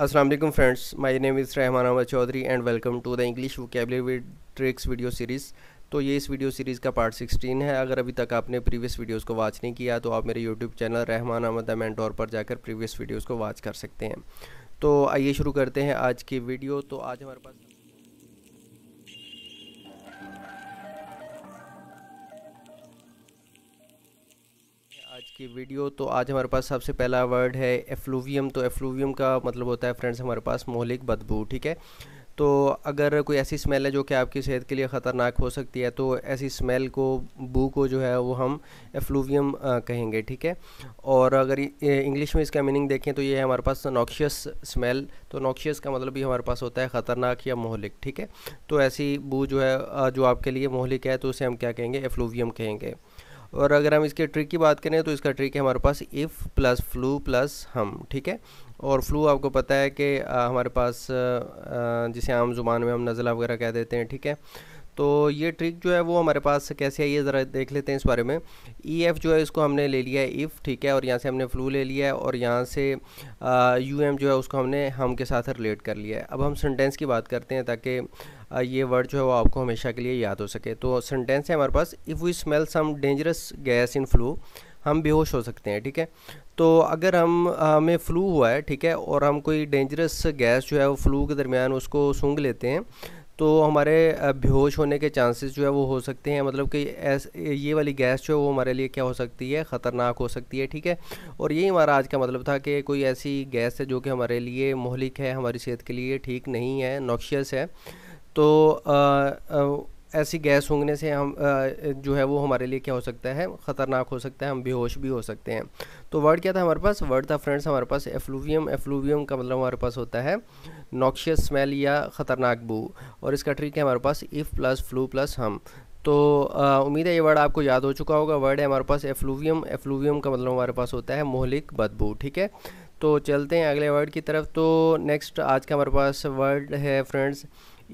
Aslam friends my name is Rahman Ahmed Chaudhry and welcome to the English Vocabulary tricks video series तो ये इस video series का part 16 है अगर अभी तक आपने प्रीवियस वीडियोस को वॉच नहीं किया तो आप मेरे YouTube channel Rahman Ahmed and पर जाकर प्रीवियस वीडियोस को वॉच कर सकते हैं तो आइए शुरू करते हैं आज की वीडियो तो आज हमारे पास की वीडियो तो आज हमारे पास सबसे पहला वर्ड है एफ्लूवियम तो एफ्लूवियम का मतलब होता है फ्रेंड्स हमारे पास मोहलिक बदबू ठीक है तो अगर कोई ऐसी स्मेल है जो कि आपकी सेहत के लिए ख़तरनाक हो सकती है तो ऐसी स्मेल को बू को जो है वो हम एफ्लूवियम कहेंगे ठीक है और अगर इंग्लिश में इसका मीनिंग देखें तो ये है हमारे पास नॉक्शियस स्मेल तो नॉक्शियस का मतलब भी हमारे पास होता है ख़तरनाक या मोहलिक ठीक है तो ऐसी बू जो है जो आपके लिए मोहलिक है तो उसे हम क्या कहेंगे एफ्लूवियम कहेंगे और अगर हम इसके ट्रिक की बात करें तो इसका ट्रिक है हमारे पास इफ़ प्लस फ्लू प्लस हम ठीक है और फ्लू आपको पता है कि हमारे पास जिसे आम जुबान में हम नज़ला वगैरह कह देते हैं ठीक है तो ये ट्रिक जो है वो हमारे पास कैसे आई है ज़रा देख लेते हैं इस बारे में ई e एफ जो है इसको हमने ले लिया है इफ़ ठीक है और यहाँ से हमने फ्लू ले लिया है और यहाँ से यू एम जो है उसको हमने हम के साथ रिलेट कर लिया है अब हम सेंटेंस की बात करते हैं ताकि ये वर्ड जो है वो आपको हमेशा के लिए याद हो सके तो सेंटेंस है हमारे पास if we smell some dangerous gas in flu हम बेहोश हो सकते हैं ठीक है तो अगर हम हमें फ़्लू हुआ है ठीक है और हम कोई डेंजरस गैस जो है वो फ़्लू के दरमियान उसको सूंघ लेते हैं तो हमारे बेहोश होने के चांसेस जो है वो हो सकते हैं मतलब कि ऐस ये वाली गैस जो है वो हमारे लिए क्या हो सकती है ख़तरनाक हो सकती है ठीक है और यही हमारा आज का मतलब था कि कोई ऐसी गैस है जो कि हमारे लिए मोहलिक है हमारी सेहत के लिए ठीक नहीं है नॉक्शियस है तो ऐसी गैस सूंघने से हम जो है वो हमारे लिए क्या हो सकता है ख़तरनाक हो सकता है हम बेहोश भी हो सकते हैं तो वर्ड क्या था हमारे पास वर्ड था फ्रेंड्स हमारे पास एफ्लूवियम एफ्लूवियम का मतलब हमारे पास होता है नॉक्शियस स्मेल या ख़तरनाक बू और इसका ट्रिक है हमारे पास इफ़ प्लस फ्लू प्लस हम तो उम्मीद है ये वर्ड आपको याद हो चुका होगा वर्ड है हमारे पास एफ्लूवियम एफ्लूवियम का मतलब हमारे पास होता है मोहलिक बदबू ठीक है तो चलते हैं अगले वर्ड की तरफ तो नेक्स्ट आज का हमारे पास वर्ड है फ्रेंड्स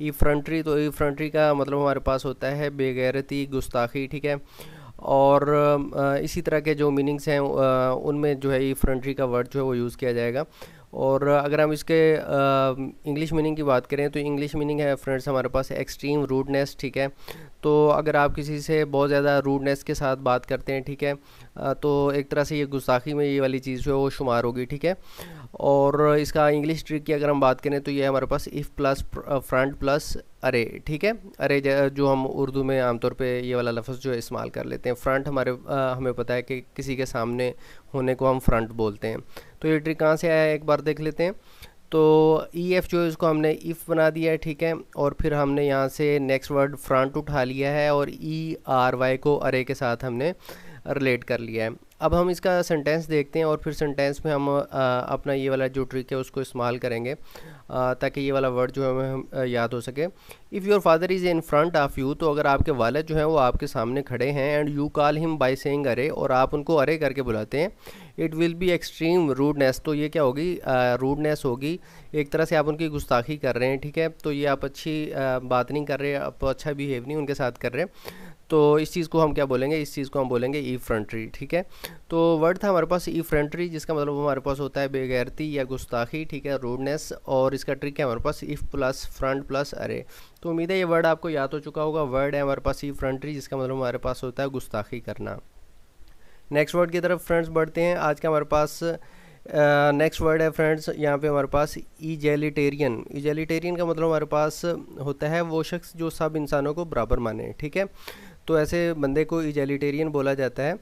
ई फ्रंट्री तो ई फ्रंट्री का मतलब हमारे पास होता है बेगैरती गुस्ताखी ठीक है और इसी तरह के जो मीनिंग्स हैं उनमें जो है ई फ्रंट्री का वर्ड जो है वो यूज़ किया जाएगा और अगर हम इसके इंग्लिश मीनिंग की बात करें तो इंग्लिश मीनिंग है फ्रेंड्स हमारे पास एक्सट्रीम रूडनेस ठीक है तो अगर आप किसी से बहुत ज़्यादा रूडनेस के साथ बात करते हैं ठीक है तो एक तरह से ये गुस्ताखी में ये वाली चीज़ जो है वो शुमार होगी ठीक है और इसका इंग्लिश ट्रिक की अगर हम बात करें तो ये हमारे पास इफ़ प्लस फ्रंट प्लस अरे ठीक है अरे जो हम उर्दू में आमतौर पे ये वाला लफ्ज़ जो इस्तेमाल कर लेते हैं फ्रंट हमारे आ, uh, हमें पता है कि किसी के सामने होने को हम फ्रंट बोलते हैं तो ये ट्रिक कहाँ से आया है एक बार देख लेते हैं तो ई e एफ़ जो है इसको हमने इफ़ बना दिया है ठीक है और फिर हमने यहाँ से नेक्स्ट वर्ड फ्रंट उठा लिया है और ई आर वाई को अरे के साथ हमने रिलेट कर लिया है अब हम इसका सेंटेंस देखते हैं और फिर सेंटेंस में हम आ, अपना ये वाला जो ट्रिक है उसको इस्तेमाल करेंगे आ, ताकि ये वाला वर्ड जो है हमें याद हो सके if your father is in front of you तो अगर आपके वालद जो हैं वो आपके सामने खड़े हैं and you call him by saying अरे और आप उनको अरे करके बुलाते हैं it will be extreme rudeness तो ये क्या होगी रूडनेस होगी एक तरह से आप उनकी गुस्ताखी कर रहे हैं ठीक है तो ये आप अच्छी आ, बात नहीं कर रहे आप अच्छा बिहेव नहीं उनके साथ कर रहे हैं तो इस चीज़ को हम क्या बोलेंगे इस चीज़ को हम बोलेंगे ई फ्रंट्री ठीक है तो वर्ड था हमारे पास ई फ्रंट्री जिसका मतलब हमारे पास होता है बेगैरती या गुस्ताखी ठीक है रूडनेस और इसका ट्रिक है हमारे पास इफ़ प्लस फ्रंट प्लस अरे तो उम्मीद है ये वर्ड आपको याद हो चुका होगा वर्ड है हमारे पास ई फ्रंट्री जिसका मतलब हमारे पास होता है गुस्ताखी करना नेक्स्ट वर्ड की तरफ फ्रेंड्स बढ़ते हैं आज का हमारे पास नेक्स्ट uh, वर्ड है फ्रेंड्स यहाँ पे हमारे पास ईजेलिटेरियन ईजेलिटेरियन का मतलब हमारे पास होता है वो शख्स जो सब इंसानों को बराबर माने ठीक है तो ऐसे बंदे को इजलिटेरियन बोला जाता है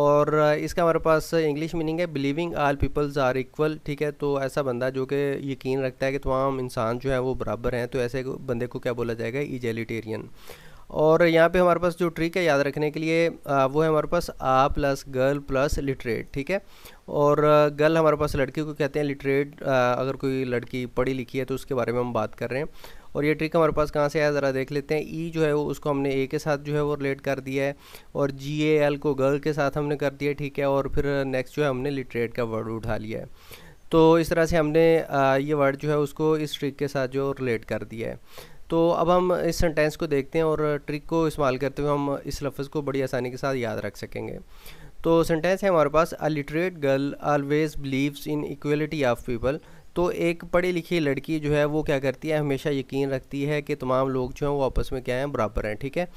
और इसका हमारे पास इंग्लिश मीनिंग है believing all peoples are equal ठीक है तो ऐसा बंदा जो कि यकीन रखता है कि तमाम इंसान जो है वो बराबर हैं तो ऐसे बंदे को क्या बोला जाएगा इजेलीटेरियन और यहाँ पे हमारे पास जो ट्रिक है याद रखने के लिए आ, वो है हमारे पास a plus girl plus literate ठीक है और गर्ल हमारे पास लड़की को कहते हैं लिटरेट अगर कोई लड़की पढ़ी लिखी है तो उसके बारे में हम बात कर रहे हैं और ये ट्रिक हमारे पास कहाँ से आया ज़रा देख लेते हैं ई e जो है वो उसको हमने ए के साथ जो है वो रिलेट कर दिया है और जी ए एल को गर्ल के साथ हमने कर दिया ठीक है और फिर नेक्स्ट जो है हमने लिटरेट का वर्ड उठा लिया है तो इस तरह से हमने ये वर्ड जो है उसको इस ट्रिक के साथ जो रिलेट कर दिया है तो अब हम इस सेंटेंस को देखते हैं और ट्रिक को इस्तेमाल करते हुए हम इस लफ्ज़ को बड़ी आसानी के साथ याद रख सकेंगे तो सेंटेंस है हमारे पास a literate girl always believes in equality of people तो एक पढ़ी लिखी लड़की जो है वो क्या करती है हमेशा यकीन रखती है कि तमाम लोग जो हैं वो आपस में क्या हैं बराबर हैं ठीक है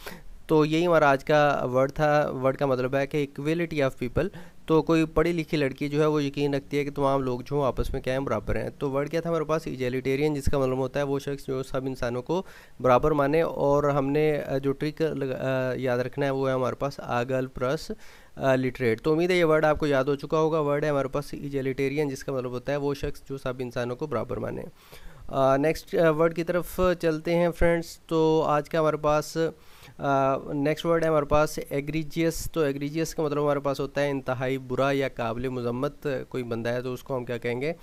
तो यही हमारा आज का वर्ड था वर्ड का मतलब है कि इक्वलिटी ऑफ पीपल तो कोई पढ़ी लिखी लड़की जो है वो यकीन रखती है कि तमाम लोग जो हैं आपस में क्या हैं बराबर हैं तो वर्ड क्या था हमारे पास इजेलिटेरियन जिसका मतलब होता है वो शख्स जो सब इंसानों को बराबर माने और हमने जो ट्रिक याद रखना है वो है हमारे पास आगल प्रस लिटरेट तो उम्मीद है ये वर्ड आपको याद हो चुका होगा वर्ड है हमारे पास इजेलिटेरियन जिसका मतलब होता है वो शख्स जो सब इंसानों को बराबर माने नेक्स्ट वर्ड की तरफ चलते हैं फ्रेंड्स तो आज का हमारे पास नेक्स्ट वर्ड है हमारे पास एग्रीजियस तो एग्रीजियस का मतलब हमारे पास होता है इंतहाई बुरा या काबिल मजम्मत कोई बंदा है तो उसको हम क्या कहेंगे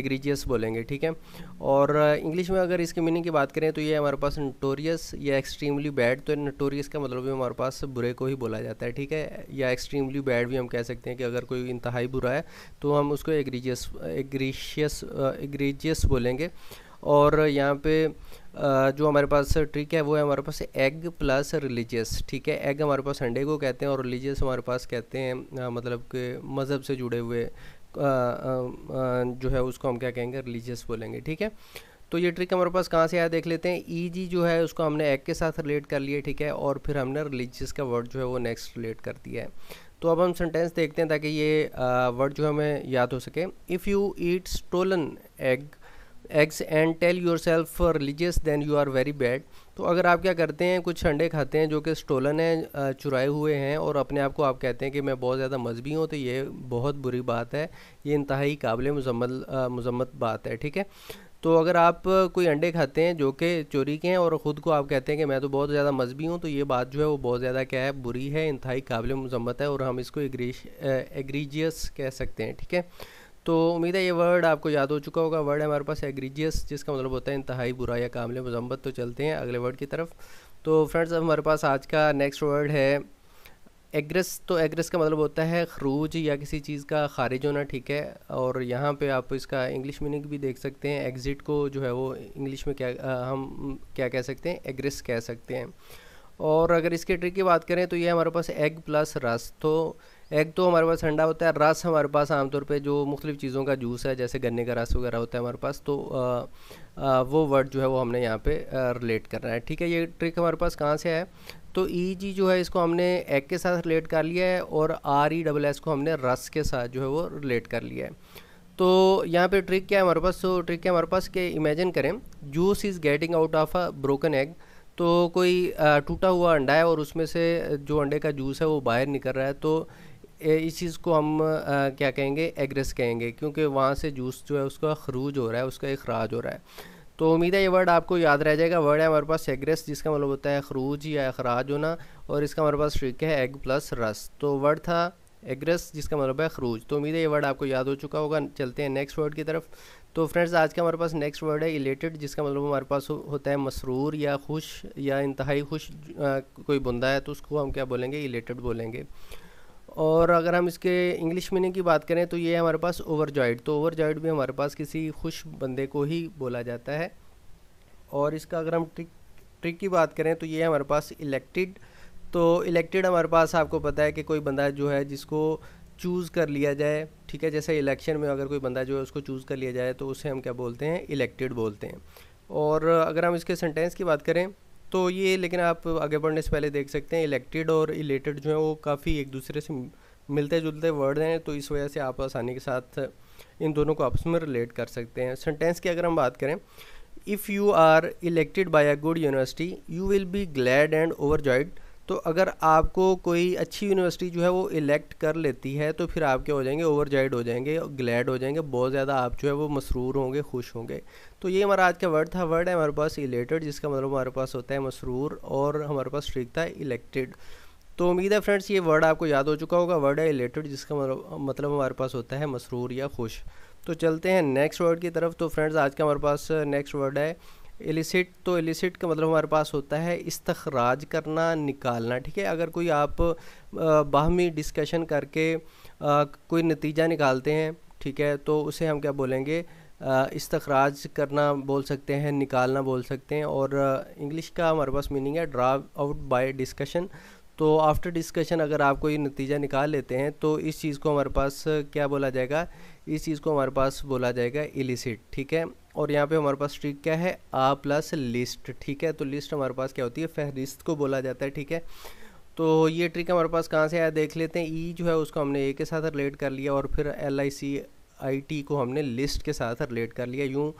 एग्रीजियस बोलेंगे ठीक है और इंग्लिश में अगर इसकी मीनिंग की बात करें तो ये हमारे पास नटोरियस या एक्सट्रीमली बैड तो नटोरियस का मतलब भी हमारे पास बुरे को ही बोला जाता है ठीक है या एक्सट्रीमली बैड भी हम कह सकते हैं कि अगर कोई इंतहाई बुरा है तो हम उसको एग्रीजियस एग्रीशियस एग्रीजियस बोलेंगे और यहाँ पे जो हमारे पास ट्रिक है वो है हमारे पास एग प्लस रिलीजियस ठीक है एग हमारे पास संडे को कहते हैं और रिलीजियस हमारे पास कहते हैं मतलब कि मज़हब से जुड़े हुए जो है उसको हम क्या कहेंगे रिलीजियस बोलेंगे ठीक है तो ये ट्रिक हमारे पास कहाँ से आया देख लेते हैं ई e जी जो है उसको हमने एग के साथ रिलेट कर लिया ठीक है और फिर हमने रिलीजियस का वर्ड जो है वो नेक्स्ट रिलेट कर दिया है तो अब हम सेंटेंस देखते हैं ताकि ये वर्ड जो हमें याद हो सके if you eat stolen egg eggs and tell yourself religious than you are very bad तो अगर आप क्या करते हैं कुछ अंडे खाते हैं जो कि स्टोलन हैं चुराए हुए हैं और अपने आप को आप कहते हैं कि मैं बहुत ज़्यादा मजहबी हूँ तो ये बहुत बुरी बात है ये इंतहाई काबिल मजम्मत मजम्मत बात है ठीक है तो अगर आप कोई अंडे खाते हैं जो कि चोरी के हैं और ख़ुद को आप कहते हैं कि मैं तो बहुत ज़्यादा मजहबी हूँ तो ये बात जो है वो बहुत ज़्यादा क्या है बुरी है इंतहाई काबिल मजम्मत है और हम इसको एग्रीजियस कह सकते हैं ठीक है तो उम्मीद है ये वर्ड आपको याद हो चुका होगा वर्ड है हमारे पास एग्रीजियस जिसका मतलब होता है इंतहाई बुरा या कामले मजम्मत तो चलते हैं अगले वर्ड की तरफ तो फ्रेंड्स अब हमारे पास आज का नेक्स्ट वर्ड है एग्रेस तो एग्रेस का मतलब होता है खरूज या किसी चीज़ का खारिज होना ठीक है और यहाँ पे आप इसका इंग्लिश मीनिंग भी देख सकते हैं एग्ज़िट को जो है वो इंग्लिश में क्या आ, हम क्या कह सकते हैं एग्रेस कह सकते हैं और अगर इसके ट्रिक की बात करें तो ये हमारे पास एग प्लस रस तो एग तो हमारे पास ठंडा होता है रस हमारे पास आमतौर पे जो मुख्तलिफ़ चीज़ों का जूस है जैसे गन्ने का रस वगैरह होता है हमारे पास तो आ, आ, वो वर्ड जो है वो हमने यहाँ पे रिलेट करना है ठीक है ये ट्रिक हमारे पास कहाँ से है तो ई e जी जो है इसको हमने एग के साथ रिलेट कर लिया है और आर ई डबल एस को हमने रस के साथ जो है वो रिलेट कर लिया है तो यहाँ पर ट्रिक क्या है हमारे पास तो ट्रिक क्या हमारे पास कि इमेजिन करें juice is getting out of a broken egg तो कोई टूटा हुआ अंडा है और उसमें से जो अंडे का जूस है वो बाहर निकल रहा है तो इस चीज़ को हम आ, क्या कहेंगे एग्रेस कहेंगे क्योंकि वहाँ से जूस जो है उसका खरूज हो रहा है उसका अखराज हो रहा है तो उम्मीद है ये वर्ड आपको याद रह जाएगा वर्ड है हमारे पास एग्रेस जिसका मतलब होता है खरूज या अखराज होना और इसका हमारे पास ट्रिक है एग प्लस रस तो वर्ड था एग्रेस जिसका मतलब है खरूज तो उम्मीद है ये वर्ड आपको याद हो चुका होगा चलते हैं नेक्स्ट वर्ड की तरफ तो फ्रेंड्स आज का हमारे पास नेक्स्ट वर्ड है इलेटेड जिसका मतलब हमारे पास होता है मसरूर या खुश या इंतहाई खुश आ, कोई बंदा है तो उसको हम क्या बोलेंगे इलेटेड बोलेंगे और अगर हम इसके इंग्लिश मीनिंग की बात करें तो ये हमारे पास ओवर तो ओवर भी हमारे पास किसी खुश बंदे को ही बोला जाता है और इसका अगर हम ट्रिक ट्रिक की बात करें तो ये हमारे पास इलेक्टेड तो इलेक्टेड हमारे पास आपको पता है कि कोई बंदा जो है जिसको चूज़ कर लिया जाए ठीक है जैसे इलेक्शन में अगर कोई बंदा जो है उसको चूज़ कर लिया जाए तो उसे हम क्या बोलते हैं इलेक्टेड बोलते हैं और अगर हम इसके सेंटेंस की बात करें तो ये लेकिन आप आगे बढ़ने से पहले देख सकते हैं इलेक्टेड और इलेटेड जो है वो काफ़ी एक दूसरे से मिलते जुलते वर्ड हैं तो इस वजह से आप आसानी के साथ इन दोनों को आपस में रिलेट कर सकते हैं सेंटेंस की अगर हम बात करें if you are elected by a good university you will be glad and overjoyed तो अगर आपको कोई अच्छी यूनिवर्सिटी जो है वो इलेक्ट कर लेती है तो फिर आप क्या हो जाएंगे ओवर हो जाएंगे ग्लैड हो जाएंगे बहुत ज़्यादा आप जो है वो मसरूर होंगे खुश होंगे तो ये हमारा आज का वर्ड था वर्ड है हमारे पास इलेटेड जिसका मतलब हमारे पास होता है मसरूर और हमारे पास ट्रिक था इलेक्टेड तो उम्मीद है फ्रेंड्स ये वर्ड आपको याद हो चुका होगा वर्ड है इलेटेड जिसका मतलब, मतलब हमारे पास होता है मसरूर या खुश तो चलते हैं नेक्स्ट वर्ड की तरफ तो फ्रेंड्स आज का हमारे पास नेक्स्ट वर्ड है एलिसिट तो एलिसिट का मतलब हमारे पास होता है इस्तराज करना निकालना ठीक है अगर कोई आप बाहमी डिस्कशन करके आ, कोई नतीजा निकालते हैं ठीक है तो उसे हम क्या बोलेंगे इस्तराज करना बोल सकते हैं निकालना बोल सकते हैं और इंग्लिश का हमारे पास मीनिंग है ड्रा आउट बाय डिस्कशन तो आफ्टर डिस्कशन अगर आप कोई नतीजा निकाल लेते हैं तो इस चीज़ को हमारे पास क्या बोला जाएगा इस चीज़ को हमारे पास बोला जाएगा इलिसिट ठीक है और यहाँ पे हमारे पास ट्रिक क्या है आ प्लस लिस्ट ठीक है तो लिस्ट हमारे पास क्या होती है फहरिस्त को बोला जाता है ठीक है तो ये ट्रिक हमारे पास कहाँ से आया देख लेते हैं ई e जो है उसको हमने ए के साथ रिलेट कर लिया और फिर L I C I T को हमने लिस्ट के साथ रिलेट कर लिया यूँ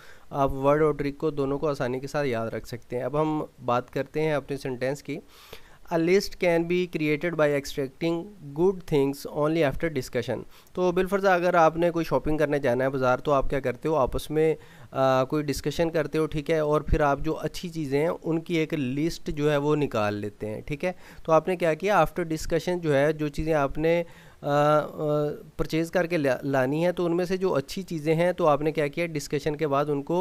आप वर्ड और ट्रिक को दोनों को आसानी के साथ याद रख सकते हैं अब हम बात करते हैं अपने सेंटेंस की a list can be created by extracting good things only after discussion तो बिलफर्जा अगर आपने कोई शॉपिंग करने जाना है बाज़ार तो आप क्या करते हो आपस में आ, कोई डिस्कशन करते हो ठीक है और फिर आप जो अच्छी चीज़ें हैं उनकी एक लिस्ट जो है वो निकाल लेते हैं ठीक है तो आपने क्या किया आफ्टर डिस्कशन जो है जो चीज़ें आपने परचेज़ करके लानी है तो उनमें से जो अच्छी चीज़ें हैं तो आपने क्या किया डिस्कशन के बाद उनको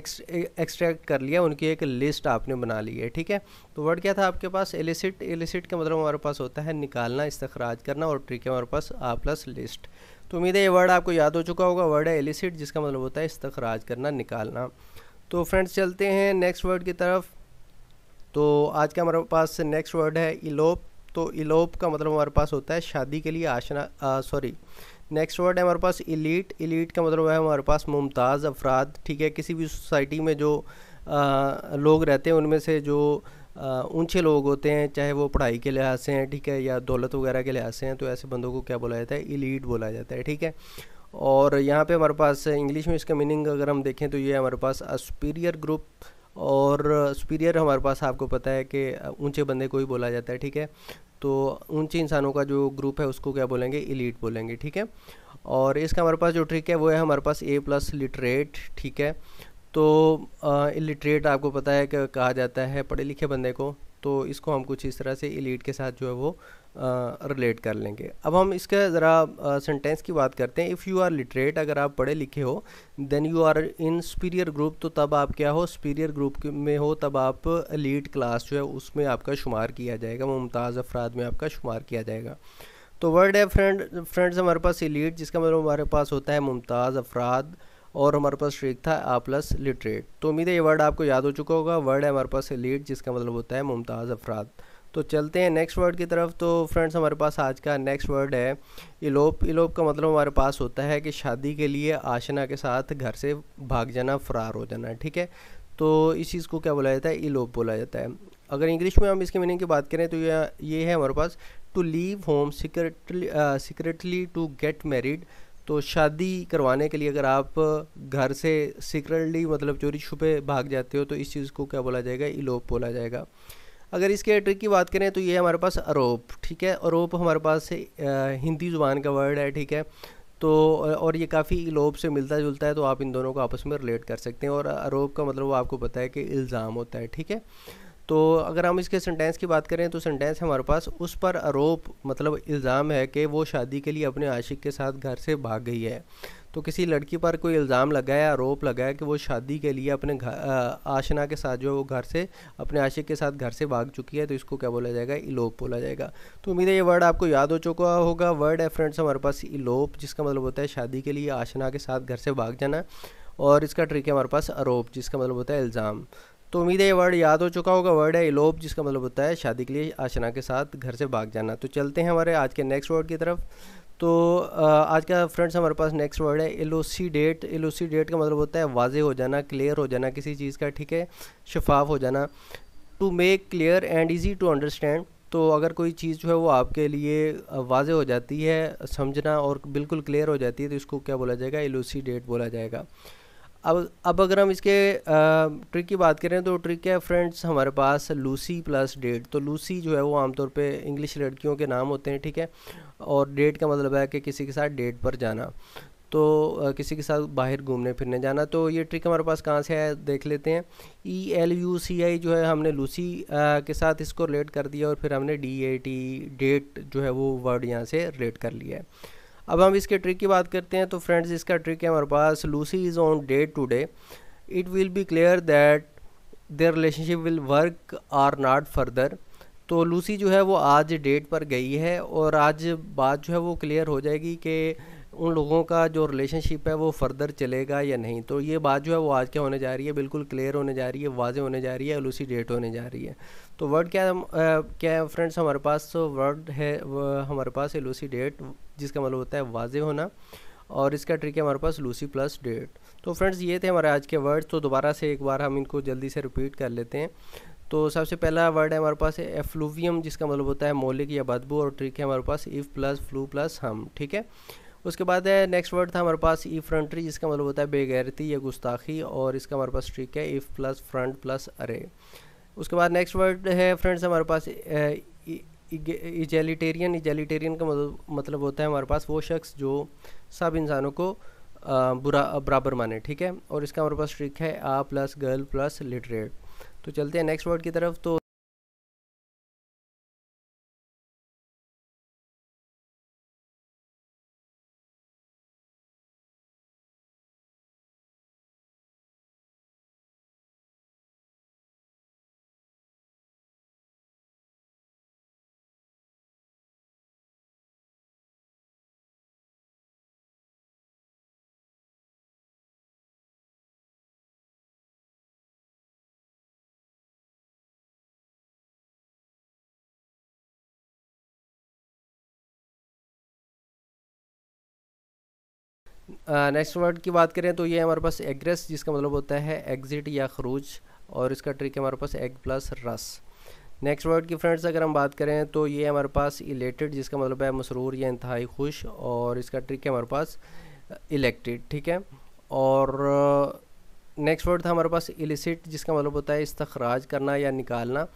एक्सट्रैक्ट कर लिया उनकी एक लिस्ट आपने बना ली है ठीक है तो वर्ड क्या था आपके पास एलिसिट एलिसिट का मतलब हमारे पास होता है निकालना इस्तखराज करना और ट्रिक है हमारे पास आ प्लस लिस्ट तो उम्मीद है ये वर्ड आपको याद हो चुका होगा वर्ड है एलिसिट जिसका मतलब होता है इस्तखराज करना निकालना तो फ्रेंड्स चलते हैं नेक्स्ट वर्ड की तरफ तो आज का हमारे पास नेक्स्ट वर्ड है इलोप तो इलोप का मतलब हमारे पास होता है शादी के लिए आशना सॉरी नेक्स्ट वर्ड है हमारे पास इलीट इलीट का मतलब है हमारे पास मुमताज़ अफराद ठीक है किसी भी सोसाइटी में जो आ, लोग रहते हैं उनमें से जो ऊंचे लोग होते हैं चाहे वो पढ़ाई के लिहाज से हैं ठीक है या दौलत वगैरह के लिहाज से हैं तो ऐसे बंदों को क्या बोला जाता है इलीट बोला जाता है ठीक है और यहाँ पे हमारे पास इंग्लिश में इसका मीनिंग अगर हम देखें तो ये हमारे पास अस्पीरियर ग्रुप और सुपीरियर हमारे पास आपको पता है कि ऊंचे बंदे को ही बोला जाता है ठीक है तो ऊंचे इंसानों का जो ग्रुप है उसको क्या बोलेंगे इलीट बोलेंगे ठीक है और इसका हमारे पास जो ट्रिक है वो है हमारे पास ए प्लस लिटरेट ठीक है तो इलिटरेट आपको पता है कि कहा जाता है पढ़े लिखे बंदे को तो इसको हम कुछ इस तरह से इलीट के साथ जो है वो रिलेट कर लेंगे अब हम इसका ज़रा सेंटेंस की बात करते हैं इफ़ यू आर लिटरेट अगर आप पढ़े लिखे हो then you are in superior group तो तब आप क्या हो सुपीरियर ग्रुप में हो तब आप लीड क्लास जो है उसमें आपका शुमार किया जाएगा मुमताज़ अफराद में आपका शुमार किया जाएगा तो वर्ड है फ्रेंड फ्रेंड्स हमारे पास लीड जिसका मतलब हमारे पास होता है मुमताज़ अफराद और हमारे पास ट्रिक था आ प्लस लिटरेट तो उम्मीद है ये वर्ड आपको याद हो चुका होगा वर्ड है हमारे पास लीड जिसका मतलब होता है मुमताज़ अफराद तो चलते हैं नेक्स्ट वर्ड की तरफ तो फ्रेंड्स हमारे पास आज का नेक्स्ट वर्ड है इलोप इलोप का मतलब हमारे पास होता है कि शादी के लिए आशना के साथ घर से भाग जाना फरार हो जाना ठीक है तो इस चीज़ को क्या बोला जाता है इलोप बोला जाता है अगर इंग्लिश में हम इसके मीनिंग की बात करें तो ये है हमारे पास to leave home secretly secretly to get married तो शादी करवाने के लिए अगर आप घर से सीक्रेटली मतलब चोरी छुपे भाग जाते हो तो इस चीज़ को क्या बोला जाएगा इलोप बोला जाएगा अगर इसके ट्रिक की बात करें तो ये हमारे पास अरोप ठीक है अरोप हमारे पास हिंदी ज़ुबान का वर्ड है ठीक है तो और ये काफ़ी इलोप से मिलता जुलता है तो आप इन दोनों को आपस में रिलेट कर सकते हैं और अरोप का मतलब वो आपको पता है कि इल्ज़ाम होता है ठीक है तो अगर हम इसके सेंटेंस की बात करें तो सेंटेंस हमारे पास उस पर आरोप मतलब इल्ज़ाम है कि वो शादी के लिए अपने आशिक के साथ घर से भाग गई है तो किसी लड़की पर कोई इल्ज़ाम लगाया आरोप लगाया कि वो शादी के लिए अपने घर आशना के साथ जो है वो घर से अपने आशिक के साथ घर से भाग चुकी है तो इसको क्या बोला जाएगा इलोप बोला जाएगा तो उम्मीद है ये वर्ड आपको याद हो चुका होगा वर्ड है फ्रेंड्स हमारे पास इलोप जिसका मतलब होता है शादी के लिए आशना के साथ घर से भाग जाना और इसका ट्रिक है हमारे पास आरोप जिसका मतलब होता है इल्ज़ाम तो उम्मीद है ये वर्ड याद हो चुका होगा वर्ड है इलोप जिसका मतलब होता है शादी के लिए आशना के साथ घर से भाग जाना तो चलते हैं हमारे आज के नेक्स्ट वर्ड की तरफ तो आज का फ्रेंड्स हमारे पास नेक्स्ट वर्ड है एलोसी डेट एलोसी डेट का मतलब होता है वाजे हो जाना क्लियर हो जाना किसी चीज़ का ठीक है शफाफ हो जाना to make clear and easy to understand तो अगर कोई चीज़ जो है वो आपके लिए वाज हो जाती है समझना और बिल्कुल क्लियर हो जाती है तो इसको क्या बोला जाएगा एलोसी डेट बोला जाएगा अब अब अगर हम इसके ट्रिक की बात करें तो ट्रिक है फ्रेंड्स हमारे पास लूसी प्लस डेट तो लूसी जो है वो आमतौर पे इंग्लिश लड़कियों के नाम होते हैं ठीक है और डेट का मतलब है कि किसी के साथ डेट पर जाना तो किसी के साथ बाहर घूमने फिरने जाना तो ये ट्रिक हमारे पास कहाँ से है देख लेते हैं ई एल यू सी आई जो है हमने लूसी के साथ इसको रिलेट कर दिया और फिर हमने डी ए टी डेट जो है वो वर्ड यहाँ से रिलेट कर लिया है अब हम इसके ट्रिक की बात करते हैं तो फ्रेंड्स इसका ट्रिक है हमारे पास Lucy is on day to day it will be clear that their relationship will work or not further तो लूसी जो है वो आज डेट पर गई है और आज बात जो है वो क्लियर हो जाएगी कि उन लोगों का जो रिलेशनशिप है वो फर्दर चलेगा या नहीं तो ये बात जो है वो आज क्या होने जा रही है बिल्कुल क्लियर होने जा रही है वाजे होने जा रही है लूसी डेट होने जा रही है तो वर्ड क्या है क्या है फ्रेंड्स हमारे पास तो वर्ड है हमारे पास है लूसी डेट जिसका मतलब होता है वाजे होना और इसका ट्रिक है हमारे पास लूसी प्लस डेट तो फ्रेंड्स ये थे हमारे आज के वर्ड्स तो दोबारा से एक बार हम इनको जल्दी से रिपीट कर लेते हैं तो सबसे पहला वर्ड है हमारे पास है एफ्लूवियम जिसका मतलब होता है मोलिक या बदबू और ट्रिक है हमारे पास इफ़ प्लस फ्लू प्लस हम ठीक है उसके बाद है नेक्स्ट वर्ड था हमारे पास ई फ्रंट्री जिसका मतलब होता है बेगैरती या गुस्ताखी और इसका हमारे पास ट्रिक है इफ़ प्लस फ्रंट प्लस अरे उसके बाद नेक्स्ट वर्ड है फ्रेंड्स हमारे पास इजेलीटेरियन इजेलीटेरियन का मतलब, मतलब होता है हमारे पास वो शख्स जो सब इंसानों को आ, बुरा बराबर माने ठीक है और इसका हमारे पास ट्रिक है a plus girl plus literate तो चलते हैं नेक्स्ट वर्ड की तरफ तो नेक्स्ट वर्ड की बात करें तो ये हमारे पास एग्रेस जिसका मतलब होता है एग्जिट या खरूज और इसका ट्रिक है हमारे पास एग प्लस रस नेक्स्ट वर्ड की फ्रेंड्स अगर हम बात करें तो ये हमारे पास इलेटेड जिसका मतलब है मसरूर या इंतहाई खुश और इसका ट्रिक है हमारे पास इलेक्टेड ठीक है और नेक्स्ट वर्ड था हमारे पास इलिसिट जिसका मतलब होता है इस्तराज करना या निकालना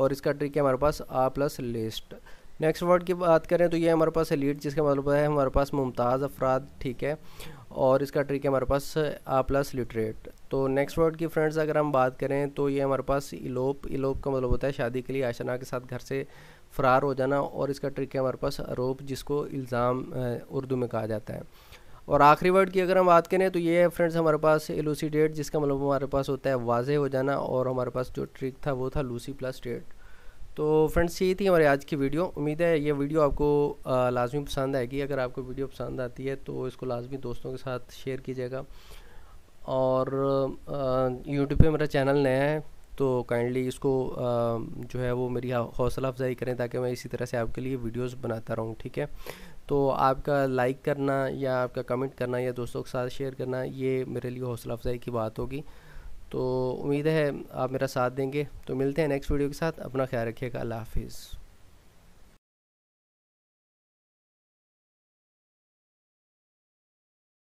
और इसका ट्रिक है हमारे पास a plus list next word की बात करें तो ये हमारे पास एलीट जिसका मतलब है हमारे पास मुमताज़ अफराद ठीक है और इसका ट्रिक है हमारे पास आ प्लस लिटरेट तो नेक्स्ट वर्ड की फ्रेंड्स अगर हम बात करें तो ये हमारे पास इलोप इलोप का मतलब होता है शादी के लिए आशना के साथ घर से फरार हो जाना और इसका ट्रिक है हमारे पास आरोप जिसको इल्ज़ाम उर्दू में कहा जाता है और आखिरी वर्ड की अगर हम बात करें तो ये है फ्रेंड्स हमारे पास डेट जिसका मतलब हमारे पास होता है वाजह हो जाना और हमारे पास जो ट्रिक था वो था लूसी प्लस डेट तो फ्रेंड्स ये थी हमारी आज की वीडियो उम्मीद है ये वीडियो आपको लाजमी पसंद आएगी अगर आपको वीडियो पसंद आती है तो इसको लाजमी दोस्तों के साथ शेयर कीजिएगा और यूट्यूब पे मेरा चैनल नया है तो काइंडली इसको आ, जो है वो मेरी हौसला अफजाई करें ताकि मैं इसी तरह से आपके लिए वीडियोस बनाता रहूं ठीक है तो आपका लाइक करना या आपका कमेंट करना या दोस्तों के साथ शेयर करना ये मेरे लिए हौसला अफजाई की बात होगी तो उम्मीद है आप मेरा साथ देंगे तो मिलते हैं नेक्स्ट वीडियो के साथ अपना ख्याल रखिएगा अल्लाह हाफिज़